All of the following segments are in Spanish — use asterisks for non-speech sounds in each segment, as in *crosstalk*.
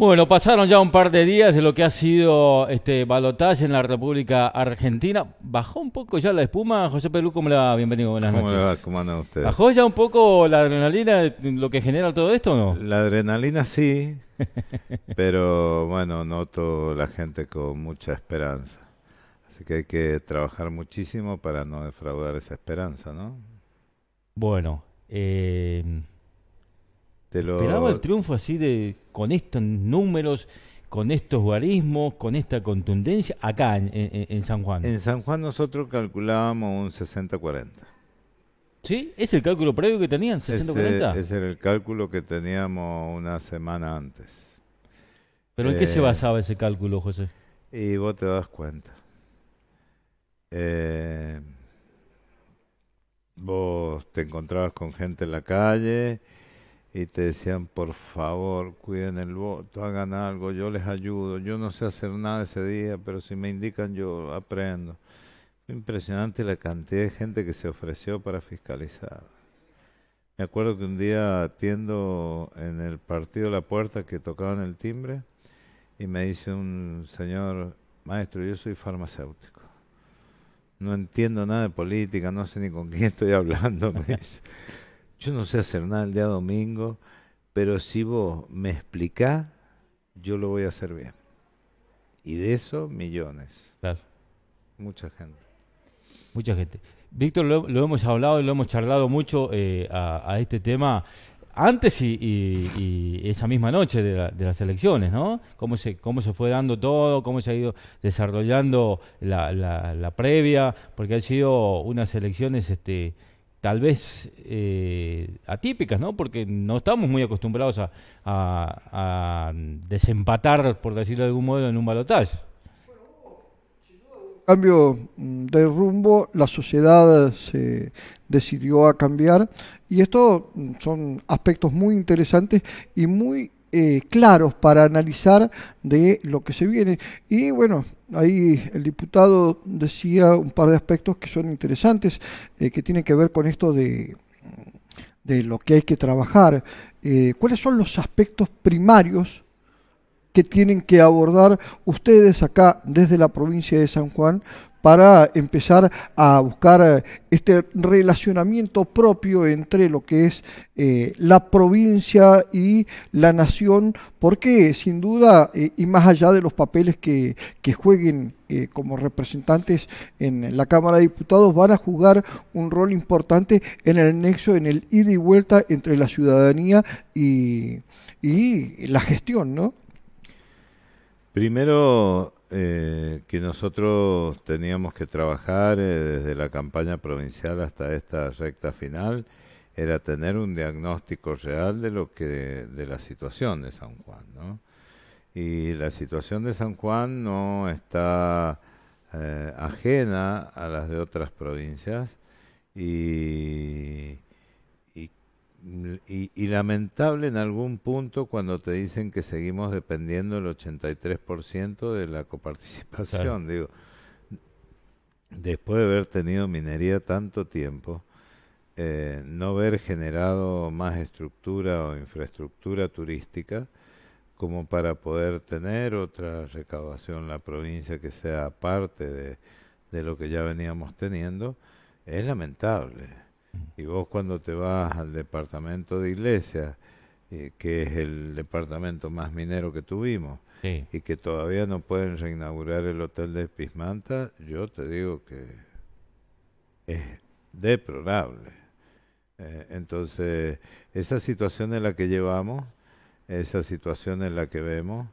Bueno, pasaron ya un par de días de lo que ha sido este balotaje en la República Argentina. ¿Bajó un poco ya la espuma? José Pelú, ¿cómo le va? Bienvenido, buenas noches. Le ¿Cómo andan ustedes? ¿Bajó ya un poco la adrenalina lo que genera todo esto o no? La adrenalina sí, *laughs* pero bueno, noto la gente con mucha esperanza. Así que hay que trabajar muchísimo para no defraudar esa esperanza, ¿no? Bueno, eh... Te Esperaba el triunfo así de con estos números, con estos guarismos, con esta contundencia, acá en, San Juan. En San Juan nosotros calculábamos un 60-40. ¿Sí? ¿Es el cálculo previo que tenían, 60-40? Es el cálculo que teníamos una semana antes. ¿Pero en qué se eh, basaba ese cálculo, José? Y vos te das cuenta. Eh, vos te encontrabas con gente en la calle y te decían, por favor, cuiden el voto, hagan algo, yo les ayudo, yo no sé hacer nada ese día, pero si me indican yo aprendo. Impresionante la cantidad de gente que se ofreció para fiscalizar. Me acuerdo que un día atiendo en el partido La Puerta que tocaban el timbre y me dice un señor, maestro, yo soy farmacéutico. No entiendo nada de política, no sé ni con quién estoy hablando. *laughs* Me yo no sé hacer nada el día domingo, pero si vos me explicás, yo lo voy a hacer bien. Y de eso, millones. Mucha gente. Mucha gente. Víctor, lo, hemos hablado y lo hemos charlado mucho eh, a, este tema antes y, esa misma noche de, las elecciones, ¿no? Cómo se, cómo se fue dando todo, cómo se ha ido desarrollando la, previa, porque ha sido unas elecciones este, tal vez eh, atípicas, ¿no? Porque no estamos muy acostumbrados a, desempatar, por decirlo de algún modo, en un balotaje. Cambio mm, de rumbo, la sociedad se eh, decidió a cambiar y estos mm, son aspectos muy interesantes y muy eh, claros para analizar de lo que se viene. Y bueno, ahí el diputado decía un par de aspectos que son interesantes, eh, que tienen que ver con esto de, de lo que hay que trabajar. Eh, ¿Cuáles son los aspectos primarios que tienen que abordar ustedes acá desde la provincia de San Juan para empezar a buscar eh, este relacionamiento propio entre lo que es eh, la provincia y la nación, porque sin duda, eh, y más allá de los papeles que, que jueguen como representantes en la Cámara de Diputados, van a jugar un rol importante en el nexo, en el ida y vuelta entre la ciudadanía y, y la gestión, ¿no? Primero, eh, que nosotros teníamos que trabajar eh, desde la campaña provincial hasta esta recta final era tener un diagnóstico real de lo que de la situación de San Juan, ¿no? Y la situación de San Juan no está eh, ajena a las de otras provincias y y, lamentable en algún punto cuando te dicen que seguimos dependiendo el 83% de la coparticipación. Digo, después de haber tenido minería tanto tiempo, eh, no haber generado más estructura o infraestructura turística como para poder tener otra recaudación en la provincia que sea parte de lo que ya veníamos teniendo, es lamentable. Y vos cuando te vas al departamento de iglesia, eh, que es el departamento más minero que tuvimos, y que todavía no pueden reinaugurar el hotel de Pismanta, yo te digo que es deplorable. Eh, entonces, esa situación en la que llevamos, esa situación en la que vemos,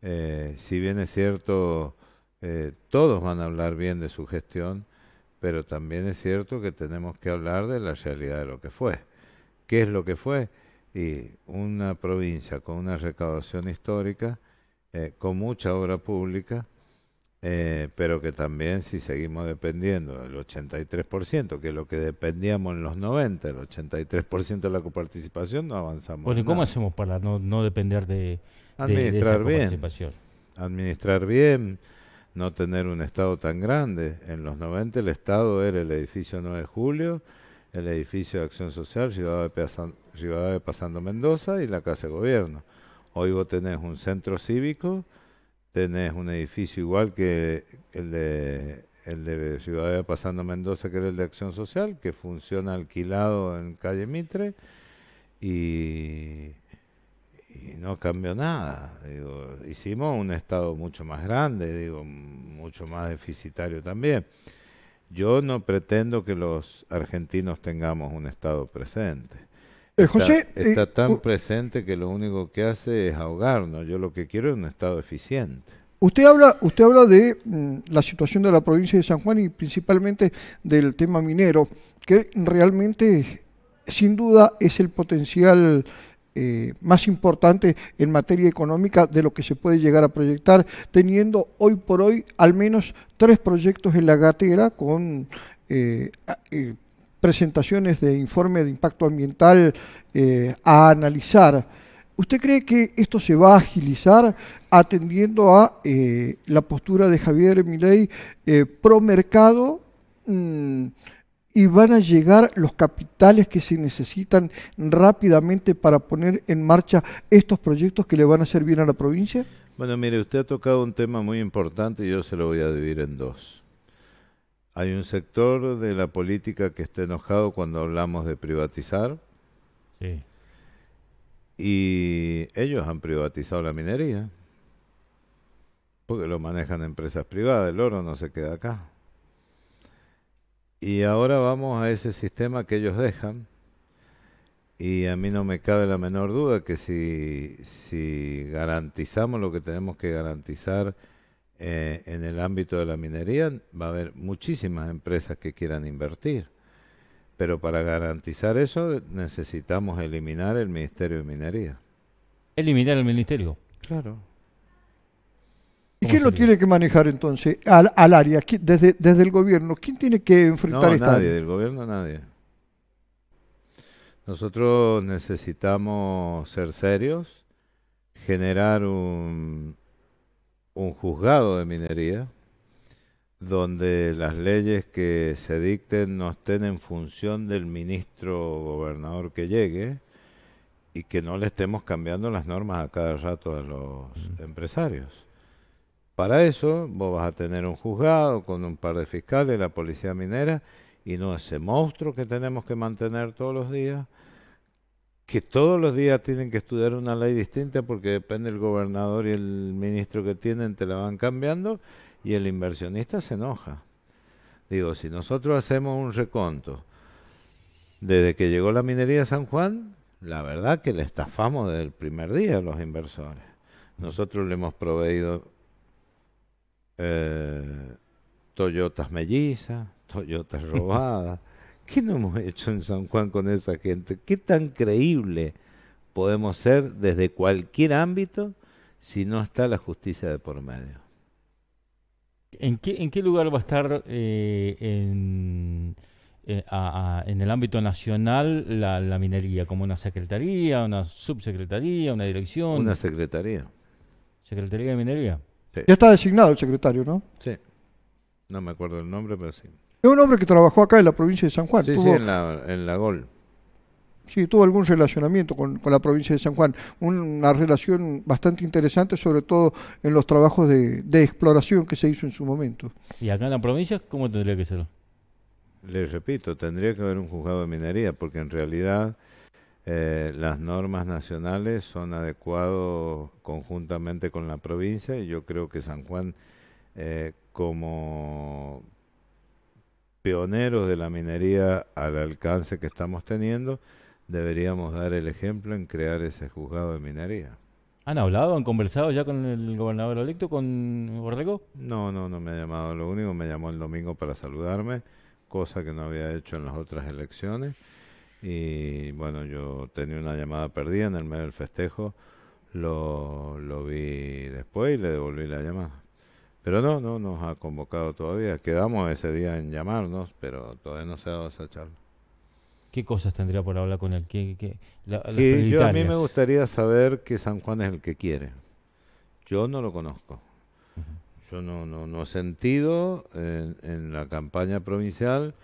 eh, si bien es cierto, todos van a hablar bien de su gestión, pero también es cierto que tenemos que hablar de la realidad de lo que fue. ¿Qué es lo que fue? Y una provincia con una recaudación histórica, eh, con mucha obra pública, eh, pero que también si seguimos dependiendo del 83%, que es lo que dependíamos en los 90, el 83% de la coparticipación, no avanzamos. Bueno, cómo hacemos para no, depender de, de, coparticipación? administrar bien, no tener un Estado tan grande. En los 90 el Estado era el edificio 9 de julio, el edificio de Acción Social, Ciudad de Pasando Mendoza y la Casa de Gobierno. Hoy vos tenés un centro cívico, tenés un edificio igual que el de, el de Ciudad de Pasando Mendoza, que era el de Acción Social, que funciona alquilado en calle Mitre, y y no cambió nada. hicimos un Estado mucho más grande, digo, mucho más deficitario también. Yo no pretendo que los argentinos tengamos un Estado presente. Eh, está, José, está eh, tan presente que lo único que hace es ahogarnos. Yo lo que quiero es un Estado eficiente. Usted habla, usted habla de mm, la situación de la provincia de San Juan y principalmente del tema minero, que realmente, sin duda, es el potencial eh, más importante en materia económica de lo que se puede llegar a proyectar, teniendo hoy por hoy al menos tres proyectos en la gatera con eh, eh, presentaciones de informe de impacto ambiental a analizar. ¿Usted cree que esto se va a agilizar atendiendo a la postura de Javier Milei pro mercado? Mm, y van a llegar los capitales que se necesitan rápidamente para poner en marcha estos proyectos que le van a hacer bien a la provincia? Bueno, mire, usted ha tocado un tema muy importante y yo se lo voy a dividir en dos. Hay un sector de la política que está enojado cuando hablamos de privatizar. Sí. Y ellos han privatizado la minería. Porque lo manejan empresas privadas, el oro no se queda acá. Y ahora vamos a ese sistema que ellos dejan. Y a mí no me cabe la menor duda que si, si garantizamos lo que tenemos que garantizar eh, en el ámbito de la minería, va a haber muchísimas empresas que quieran invertir. Pero para garantizar eso necesitamos eliminar el Ministerio de Minería. Eliminar el Ministerio. Claro quién lo tiene que manejar entonces al, al área? Desde, desde el gobierno, ¿quién tiene que enfrentar no, nadie, del gobierno nadie. Nosotros necesitamos ser serios, generar un, un juzgado de minería donde las leyes que se dicten no estén en función del ministro gobernador que llegue y que no le estemos cambiando las normas a cada rato a los mm. empresarios. Para eso vos vas a tener un juzgado con un par de fiscales, la policía minera, y no ese monstruo que tenemos que mantener todos los días, que todos los días tienen que estudiar una ley distinta porque depende el gobernador y el ministro que tienen, te la van cambiando, y el inversionista se enoja. Digo, si nosotros hacemos un reconto, desde que llegó la minería a San Juan, la verdad que le estafamos desde el primer día a los inversores. Nosotros le hemos proveído eh, Toyotas mellizas, Toyotas robadas. *laughs* ¿Qué no hemos hecho en San Juan con esa gente? ¿Qué tan creíble podemos ser desde cualquier ámbito si no está la justicia de por medio? ¿En qué, en qué lugar va a estar eh, eh, en, el ámbito nacional la, minería? ¿Como una secretaría, una subsecretaría, una dirección? Una secretaría. ¿Secretaría de Minería? Ya está designado el secretario, ¿no? Sí. No me acuerdo el nombre, pero sí. Es un hombre que trabajó acá en la provincia de San Juan. Sí, sí, en la, en la Gol. Sí, tuvo algún relacionamiento con, la provincia de San Juan. Una relación bastante interesante, sobre todo en los trabajos de, de exploración que se hizo en su momento. ¿Y acá en la provincia cómo tendría que ser? Les repito, tendría que haber un juzgado de minería, porque en realidad eh, las normas nacionales son adecuadas conjuntamente con la provincia y yo creo que San Juan, eh, como pioneros de la minería al alcance que estamos teniendo, deberíamos dar el ejemplo en crear ese juzgado de minería. ¿Han hablado, han conversado ya con el gobernador electo, con Borrego? No, no, no me ha llamado. Lo único me llamó el domingo para saludarme, cosa que no había hecho en las otras elecciones. Y bueno, yo tenía una llamada perdida en el medio del festejo. Lo, lo vi después y le devolví la llamada. Pero no, no nos ha convocado todavía. Quedamos ese día en llamarnos, pero todavía no se ha dado esa charla. ¿Qué cosas tendría por hablar con él? ¿Qué, la, que yo a mí me gustaría saber que San Juan es el que quiere. Yo no lo conozco. Yo no, no, no he sentido en, la campaña provincial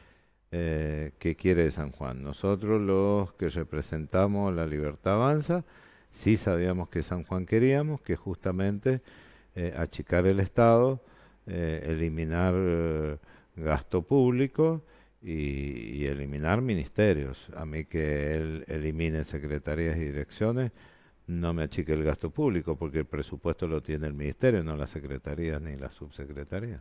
eh, ¿Qué quiere de San Juan. Nosotros los que representamos la libertad avanza, sí sabíamos que San Juan queríamos, que justamente eh, achicar el Estado, eh, eliminar gasto público y, eliminar ministerios. A mí que él elimine secretarías y direcciones, no me achique el gasto público, porque el presupuesto lo tiene el ministerio, no las secretarías ni las subsecretarías.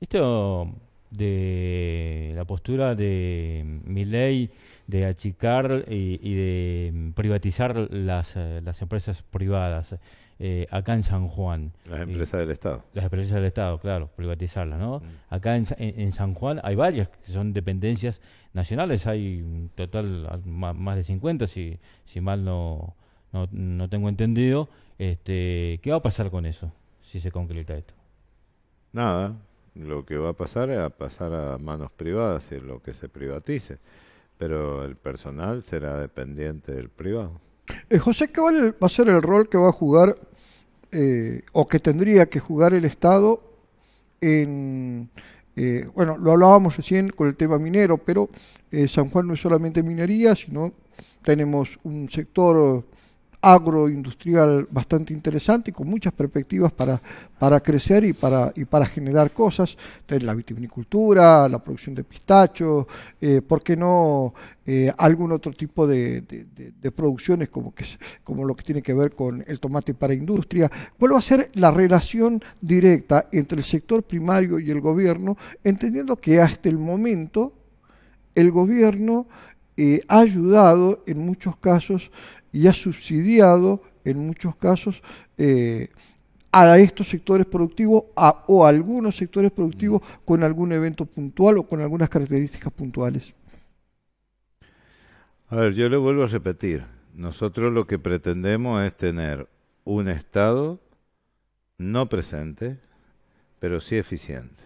Esto de la postura de mi ley de achicar y, de privatizar las, eh, las empresas privadas eh, acá en San Juan. Las empresas del Estado. Las empresas del Estado, claro, privatizarlas, ¿no? Mm. Acá en, en, San Juan hay varias que son dependencias nacionales, hay un total más de 50, si, si mal no, no, no tengo entendido. Este, ¿Qué va a pasar con eso si se concreta esto? Nada, lo que va a pasar es a pasar a manos privadas, y lo que se privatice, pero el personal será dependiente del privado. Eh, José, ¿qué va a ser el rol que va a jugar eh, o que tendría que jugar el Estado en... Eh, bueno, lo hablábamos recién con el tema minero, pero eh, San Juan no es solamente minería, sino tenemos un sector agroindustrial bastante interesante y con muchas perspectivas para, para crecer y para, y para generar cosas, la vitivinicultura, la producción de pistachos, eh, ¿por qué no eh, algún otro tipo de, de, producciones como, que, como lo que tiene que ver con el tomate para industria? Vuelvo a hacer la relación directa entre el sector primario y el gobierno, entendiendo que hasta el momento el gobierno eh, ha ayudado en muchos casos y ha subsidiado en muchos casos eh, a estos sectores productivos o a algunos sectores productivos mm. con algún evento puntual o con algunas características puntuales. A ver, yo le vuelvo a repetir, nosotros lo que pretendemos es tener un Estado no presente, pero sí eficiente.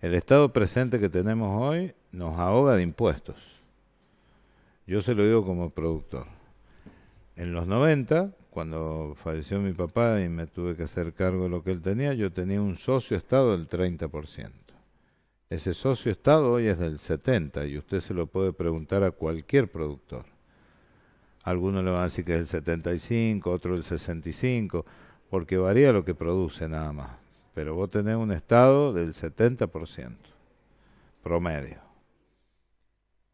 El Estado presente que tenemos hoy nos ahoga de impuestos. Yo se lo digo como productor en los 90, cuando falleció mi papá y me tuve que hacer cargo de lo que él tenía, yo tenía un socio Estado del 30%. Ese socio Estado hoy es del 70% y usted se lo puede preguntar a cualquier productor. Algunos le van a decir que es el 75, otros el 65, porque varía lo que produce nada más. Pero vos tenés un estado del 70% promedio.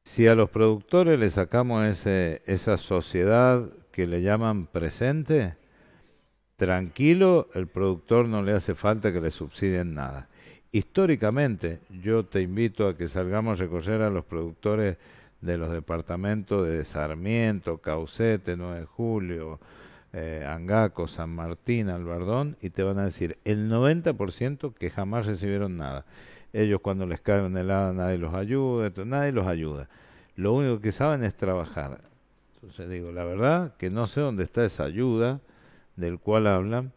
Si a los productores le sacamos ese, esa sociedad que le llaman presente, tranquilo, el productor no le hace falta que le subsidien nada. Históricamente, yo te invito a que salgamos a recorrer a los productores de los departamentos de Sarmiento, Caucete, 9 de Julio, eh, Angaco, San Martín, Albardón, y te van a decir el 90% que jamás recibieron nada. Ellos cuando les cae una helada nadie los ayuda, nadie los ayuda. Lo único que saben es trabajar. Entonces digo, la verdad que no sé dónde está esa ayuda del cual hablan,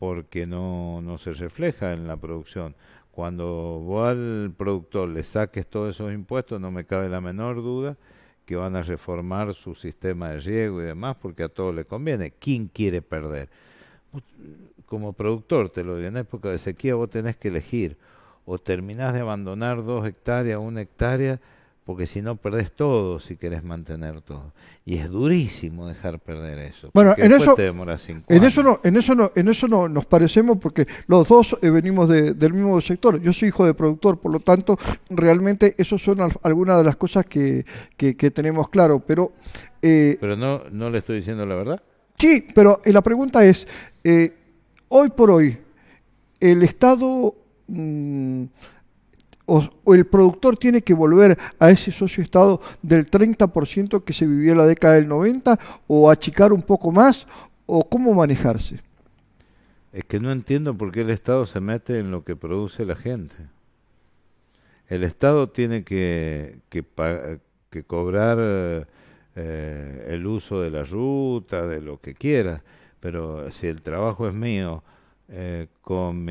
porque no, se refleja en la producción. Cuando vos al productor le saques todos esos impuestos, no me cabe la menor duda que van a reformar su sistema de riego y demás, porque a todos les conviene. ¿Quién quiere perder? Como productor, te lo digo, en época de sequía vos tenés que elegir, o terminás de abandonar dos hectáreas, una hectárea, porque si no perdés todo si querés mantener todo y es durísimo dejar perder eso bueno en eso en eso no en eso no en eso no nos parecemos porque los dos eh, venimos del mismo sector yo soy hijo de productor por lo tanto realmente eso son algunas de las cosas que, tenemos claro pero eh, pero no no le estoy diciendo la verdad sí pero eh, la pregunta es hoy por hoy el estado mm, o, el productor tiene que volver a ese socio estado del 30% que se vivió en la década del 90 o achicar un poco más o cómo manejarse. Es que no entiendo por qué el Estado se mete en lo que produce la gente. El Estado tiene que, cobrar eh, el uso de la ruta, de lo que quiera, pero si el trabajo es mío, eh, con,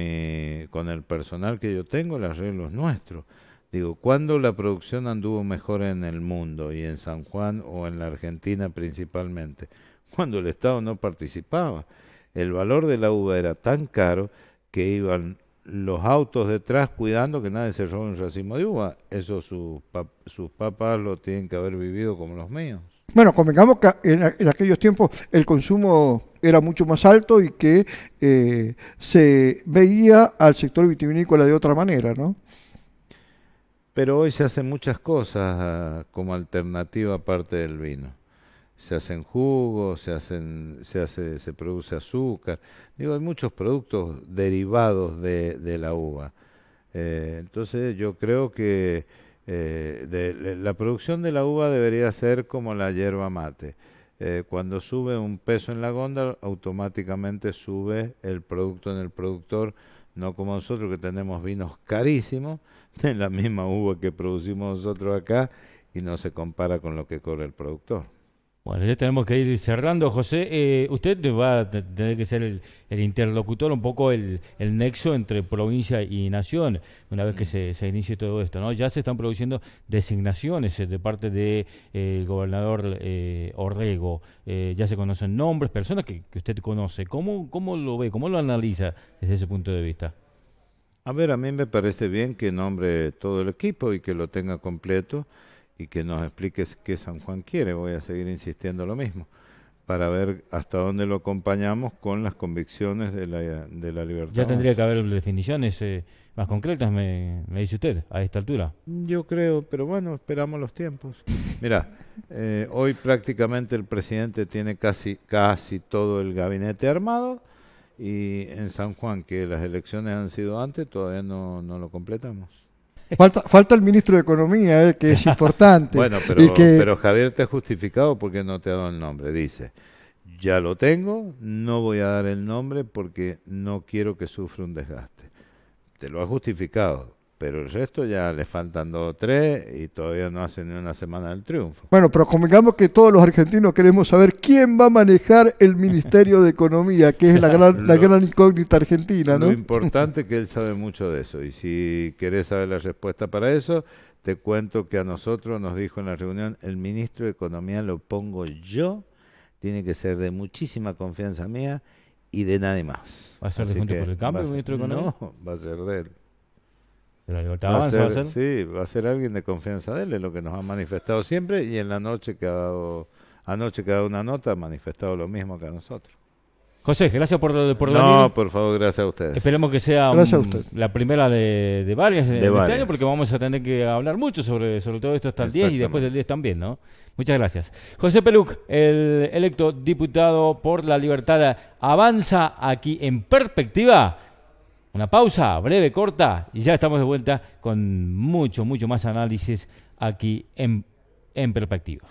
con el personal que yo tengo, el arreglo es nuestro. Digo, ¿cuándo la producción anduvo mejor en el mundo y en San Juan o en la Argentina principalmente? Cuando el Estado no participaba. El valor de la uva era tan caro que iban los autos detrás cuidando que nadie se robe un racimo de uva. Eso sus, sus papás lo tienen que haber vivido como los míos. Bueno, convengamos que en, aquellos tiempos el consumo era mucho más alto y que eh, se veía al sector vitivinícola de otra manera, ¿no? Pero hoy se hacen muchas cosas ah, como alternativa aparte del vino. Se hacen jugos, se, hacen, se, hace, se produce azúcar. Digo, hay muchos productos derivados de, la uva. Eh, entonces yo creo que eh, la producción de la uva debería ser como la hierba mate. Eh, cuando sube un peso en la góndola, automáticamente sube el producto en el productor, no como nosotros que tenemos vinos carísimos, *laughs* de la misma uva que producimos nosotros acá y no se compara con lo que corre el productor. Bueno, ya tenemos que ir cerrando, José. Eh, usted va a tener que ser el, interlocutor, un poco el, nexo entre provincia y nación, una vez que mm. se, inicie todo esto. ¿no? Ya se están produciendo designaciones eh, de parte del de, eh, gobernador Orrego. ya se conocen nombres, personas que, usted conoce. ¿Cómo, ¿Cómo lo ve? ¿Cómo lo analiza desde ese punto de vista? A ver, a mí me parece bien que nombre todo el equipo y que lo tenga completo y que nos expliques qué San Juan quiere. Voy a seguir insistiendo lo mismo para ver hasta dónde lo acompañamos con las convicciones de la, de la libertad. Ya tendría que haber definiciones eh, más concretas, me, dice usted, a esta altura. Yo creo, pero bueno, esperamos los tiempos. Mira, eh, hoy prácticamente el presidente tiene casi, casi todo el gabinete armado y en San Juan, que las elecciones han sido antes, todavía no, no lo completamos. Falta, el ministro de Economía, eh, que es importante. *laughs* bueno, pero, pero Javier te ha justificado porque no te ha dado el nombre. Dice, ya lo tengo, no voy a dar el nombre porque no quiero que sufra un desgaste. Te lo ha justificado pero el resto ya le faltan dos o tres y todavía no hacen ni una semana del triunfo. Bueno, pero convengamos que todos los argentinos queremos saber quién va a manejar el Ministerio de Economía, que es la *laughs* gran, la gran incógnita argentina, ¿no? Lo importante es que él sabe mucho de eso y si querés saber la respuesta para eso, te cuento que a nosotros nos dijo en la reunión, el ministro de Economía lo pongo yo, tiene que ser de muchísima confianza mía y de nadie más. ¿Va a ser de Junto por el Cambio, ministro de Economía? *laughs* No, va a ser de él va, a ser, Sí, va a ser alguien de confianza de él, es lo que nos ha manifestado siempre y en la noche que ha dado, anoche que ha dado una nota ha manifestado lo mismo que a nosotros. José, gracias por, por No, por favor, gracias a ustedes. Esperemos que sea la primera de, de varias de, este año, porque vamos a tener que hablar mucho sobre, sobre todo esto hasta el 10 y después del 10 también, ¿no? Muchas gracias. José Peluc, el electo diputado por la libertad, avanza aquí en perspectiva. Una pausa breve, corta, y ya estamos de vuelta con mucho, mucho más análisis aquí en, en perspectiva.